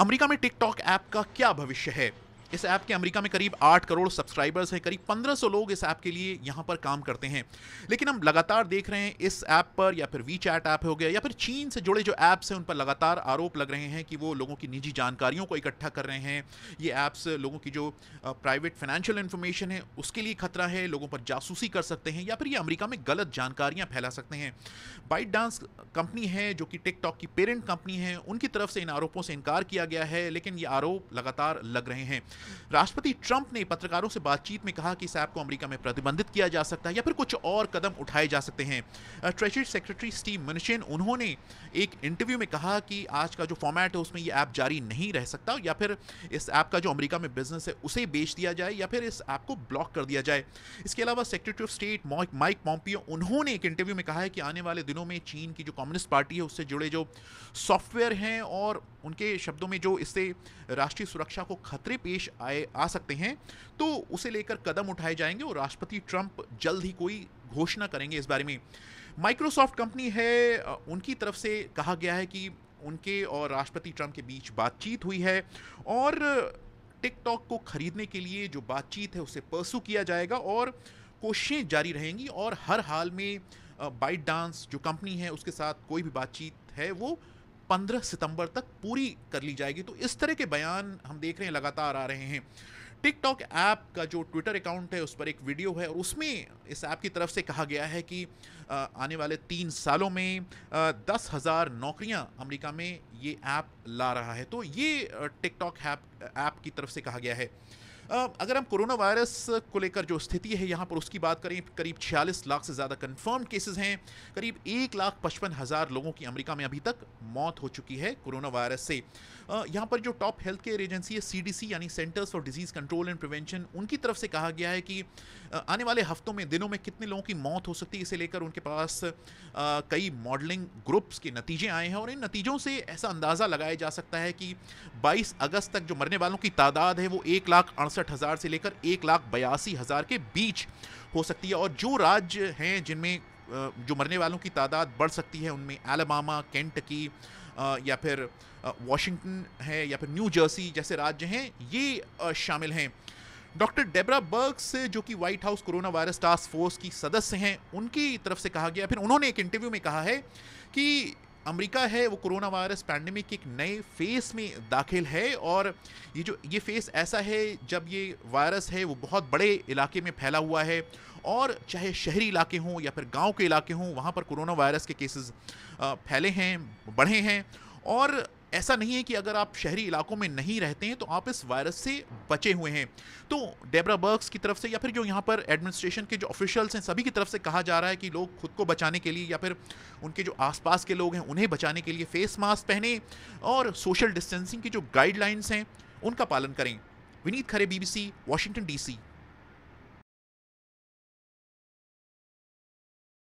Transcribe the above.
America में TikTok app का क्या भविष्य है इस ऐप के अमेरिका में करीब आठ करोड़ सब्सक्राइबर्स हैं करीब पंद्रह सौ लोग इस ऐप के लिए यहाँ पर काम करते हैं लेकिन हम लगातार देख रहे हैं इस ऐप पर या फिर वी चैट ऐप हो गया या फिर चीन से जुड़े जो ऐप्स हैं उन पर लगातार आरोप लग रहे हैं कि वो लोगों की निजी जानकारियों को इकट्ठा कर रहे हैं ये ऐप्स लोगों की जो प्राइवेट फाइनेंशियल इन्फॉर्मेशन है उसके लिए खतरा है लोगों पर जासूसी कर सकते हैं या फिर ये अमरीका में गलत जानकारियाँ फैला सकते हैं बाइट डांस कंपनी है जो कि टिकटॉक की पेरेंट कंपनी है उनकी तरफ से इन आरोपों से इनकार किया गया है लेकिन ये आरोप लगातार लग रहे हैं राष्ट्रपति ट्रंप ने पत्रकारों से बातचीत में कहा कि इस ऐप को अमेरिका में प्रतिबंधित किया जा सकता है या फिर कुछ और कदम उठाए जा सकते हैं ट्रेजरी सेक्रेटरी स्टीव मिनशेन उन्होंने एक इंटरव्यू में कहा कि आज का जो फॉर्मेट है उसमें ये ऐप जारी नहीं रह सकता या फिर इस ऐप का जो अमरीका में बिजनेस है उसे बेच दिया जाए या फिर इस ऐप को ब्लॉक कर दिया जाए इसके अलावा secretary of state Mike Pompeo उन्होंने एक इंटरव्यू में कहा है कि आने वाले दिनों में चीन की जो कम्युनिस्ट पार्टी है उससे जुड़े जो सॉफ्टवेयर हैं और उनके शब्दों में जो इससे राष्ट्रीय सुरक्षा को खतरे पेश आए आ सकते हैं तो उसे लेकर कदम उठाए जाएंगे और राष्ट्रपति ट्रंप जल्द ही कोई घोषणा करेंगे इस बारे में माइक्रोसॉफ्ट कंपनी है उनकी तरफ से कहा गया है कि उनके और राष्ट्रपति ट्रंप के बीच बातचीत हुई है और टिकटॉक को खरीदने के लिए जो बातचीत है उसे परसू किया जाएगा और कोशिशें जारी रहेंगी और हर हाल में बाइट डांस जो कंपनी है उसके साथ कोई भी बातचीत है वो पंद्रह सितंबर तक पूरी कर ली जाएगी तो इस तरह के बयान हम देख रहे हैं लगातार आ रहे हैं टिकटॉक ऐप का जो ट्विटर अकाउंट है उस पर एक वीडियो है और उसमें इस ऐप की तरफ से कहा गया है कि आने वाले तीन सालों में दस हज़ार नौकरियाँ अमरीका में ये ऐप ला रहा है तो ये टिकटॉक ऐप ऐप की तरफ से कहा गया है अगर हम कोरोना वायरस को लेकर जो स्थिति है यहाँ पर उसकी बात करें करीब छियालीस लाख से ज़्यादा कन्फर्म केसेज हैं करीब एक लाख पचपन हज़ार लोगों की अमेरिका में अभी तक मौत हो चुकी है कोरोना वायरस से यहाँ पर जो टॉप हेल्थ केयर एजेंसी है सी यानी centres for disease control and prevention उनकी तरफ से कहा गया है कि आने वाले हफ्तों में दिनों में कितने लोगों की मौत हो सकती है इसे लेकर उनके पास कई मॉडलिंग ग्रुप्स के नतीजे आए हैं और इन नतीजों से ऐसा अंदाज़ा लगाया जा सकता है कि बाईस अगस्त तक जो मरने वालों की तादाद है वो एक लाख अड़सठ बासठ हज़ार से लेकर एक लाख बयासी हज़ार के बीच हो सकती है और जो राज्य हैं जिनमें जो मरने वालों की तादाद बढ़ सकती है उनमें एलबामा केंटकी या फिर वॉशिंगटन है या फिर न्यू जर्सी जैसे राज्य हैं ये शामिल हैं डॉक्टर डेबरा बर्ग्स जो कि White House coronavirus task force की सदस्य हैं उनकी तरफ से कहा गया फिर उन्होंने एक इंटरव्यू में कहा है कि अमेरिका है वो कोरोना वायरस पैंडमिक के एक नए फेस में दाखिल है और ये जो ये फेस ऐसा है जब ये वायरस है वो बहुत बड़े इलाके में फैला हुआ है और चाहे शहरी इलाके हों या फिर गांव के इलाके हों वहाँ पर कोरोना वायरस के केसेस फैले हैं बढ़े हैं और ऐसा नहीं है कि अगर आप शहरी इलाकों में नहीं रहते हैं तो आप इस वायरस से बचे हुए हैं तो डेबरा बर्ग्स की तरफ से या फिर जो यहाँ पर एडमिनिस्ट्रेशन के जो ऑफिशियल्स हैं सभी की तरफ से कहा जा रहा है कि लोग खुद को बचाने के लिए या फिर उनके जो आसपास के लोग हैं उन्हें बचाने के लिए फेस मास्क पहने और सोशल डिस्टेंसिंग की जो गाइडलाइंस हैं उनका पालन करें Vineet Khare BBC Washington DC